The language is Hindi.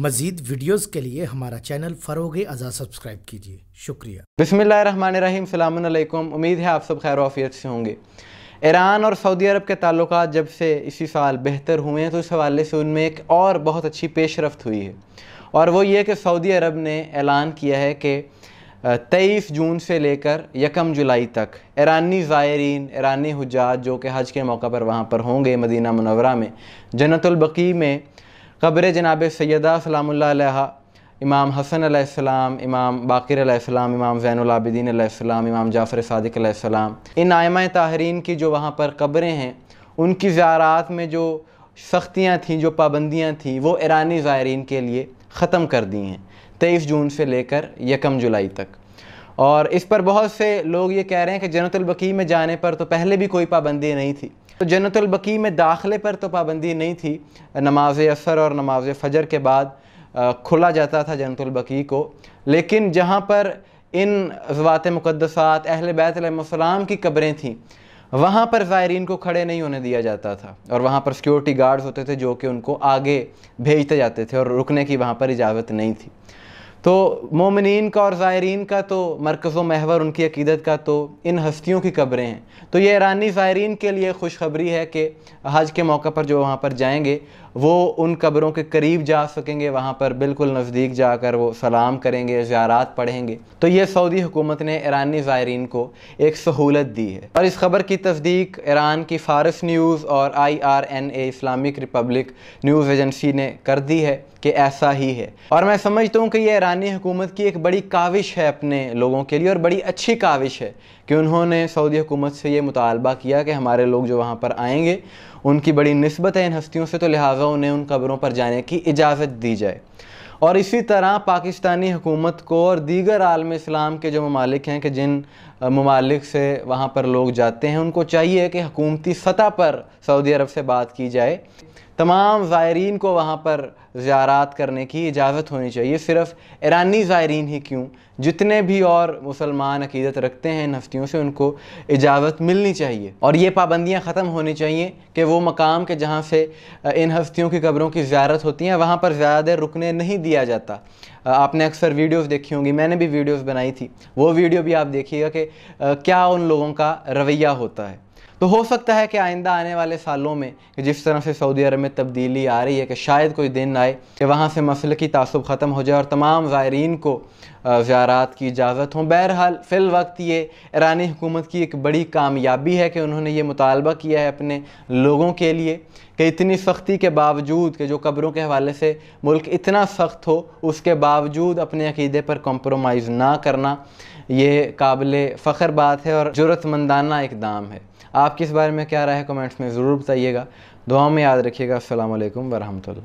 मजीद वीडियोस के लिए हमारा चैनल फरोग अज़ा सब्सक्राइब कीजिए शुक्रिया बसमिल्ल सलामकुम उम्मीद है आप सब खैर वाफियत से होंगे ईरान और सऊदी अरब के ताल्लुक जब से इसी साल बेहतर हुए हैं तो इस हवाले से उनमें एक और बहुत अच्छी पेशरफ हुई है और वो ये कि सऊदी अरब ने ऐलान किया है कि तेईस जून से लेकर यकम जुलाई तक ईरानी ज़ायरीन ईरानी हजाज जो कि हज के मौका पर वहाँ पर होंगे मदीना मनवरा में जन्नतुलबकी में ख़बर जनाब सैदा सलाम इमाम हसन आसमाम इमाम बाकर इमाम ज़ैनआबिदीन आसमाम इमाम जाफ़र सदक इन आयमा ताहरीन की जो वहाँ पर कब्रें हैं उनकी ज़्यारात में जो सख्तियाँ थीं जो पाबंदियाँ थीं वो ईरानी ज़ायरीन के लिए ख़त्म कर दी हैं तेईस जून से लेकर यकम जुलाई तक और इस पर बहुत से लोग ये कह रहे हैं कि जनतलबकी में जाने पर तो पहले भी कोई पाबंदी नहीं थी तो जन्नतबकी में दाखिले पर तो पाबंदी नहीं थी नमाज असर और नमाज फजर के बाद खुला जाता था जन्नतबकी को लेकिन जहाँ पर इन ज़वात मुक़दसात अहल बैतम की कब्रें थीं वहाँ पर ज़ायरीन को खड़े नहीं होने दिया जाता था और वहाँ पर सिक्योरिटी गार्ड्स होते थे जो कि उनको आगे भेजते जाते थे और रुकने की वहाँ पर इजाज़त नहीं थी तो मोमिन का और ज़ायरीन का तो मरकज़ महवर उनकी अकीदत का तो इन हस्तियों की खबरें हैं तो ये ईरानी ज़ायरीन के लिए खुशखबरी है कि हज के मौके पर जो वहाँ पर जाएंगे वो उन कब्रों के करीब जा सकेंगे वहाँ पर बिल्कुल नज़दीक जाकर वो सलाम करेंगे ज़्यारात पढ़ेंगे तो ये सऊदी हुकूमत ने ईरानी ज़ायरीन को एक सहूलत दी है और इस खबर की तस्दीक ईरान की फ़ारस न्यूज़ और I R N A Islamic Republic News Agency ने कर दी है कि ऐसा ही है और मैं समझता हूँ कि ये ईरान ईरानी हुकूमत की एक बड़ी काविश है अपने लोगों के लिए और बड़ी अच्छी काविश है कि उन्होंने सऊदी हुकूमत से ये मुतालबा किया कि हमारे लोग जो वहाँ पर आएंगे उनकी बड़ी नस्बत है इन हस्तियों से तो लिहाजा उन्हें उन कब्रों पर जाने की इजाज़त दी जाए और इसी तरह पाकिस्तानी हुकूमत को और दीगर आलम इस्लाम के जो ममालिक हैं कि जिन ममालिक से वहाँ पर लोग जाते हैं उनको चाहिए कि हकूमती सतह पर सऊदी अरब से बात की जाए तमाम ज़ायरीन को वहाँ पर ज़्यारात करने की इजाज़त होनी चाहिए सिर्फ़ ईरानी ज़ायरीन ही क्यों जितने भी और मुसलमान अकीदत रखते हैं इन हस्तियों से उनको इजाज़त मिलनी चाहिए और ये पाबंदियाँ ख़त्म होनी चाहिए कि वो मकाम के जहाँ से इन हस्तियों की कब्रों की ज्यारत होती हैं वहाँ पर ज़्यादा देर रुकने नहीं दिया जाता आपने अक्सर वीडियोज़ देखी होंगी मैंने भी वीडियोज़ बनाई थी वो वीडियो भी आप देखिएगा कि क्या उन लोगों का रवैया होता है तो हो सकता है कि आइंदा आने वाले सालों में जिस तरह से सऊदी अरब में तब्दीली आ रही है कि शायद कोई दिन आए कि वहाँ से मसल की तसब ख़त्म हो जाए और तमाम ज़ायरीन को ज़्यारत की इजाज़त हों बहरहाल फ़िल वक्त ये ईरानी हुकूमत की एक बड़ी कामयाबी है कि उन्होंने ये मुतालबा किया है अपने लोगों के लिए कि इतनी सख्ती के बावजूद कि जो कब्रों के हवाले से मुल्क इतना सख्त हो उसके बावजूद अपने अकीदे पर कॉम्प्रोमाइज़ ना करना ये काबिल फ़ख्र बात है और ज़रूरतमंदाना इकदाम है आपकी इस बारे में क्या राय है कमेंट्स में ज़रूर बताइएगा दुआ में याद रखिएगा असल वरहमल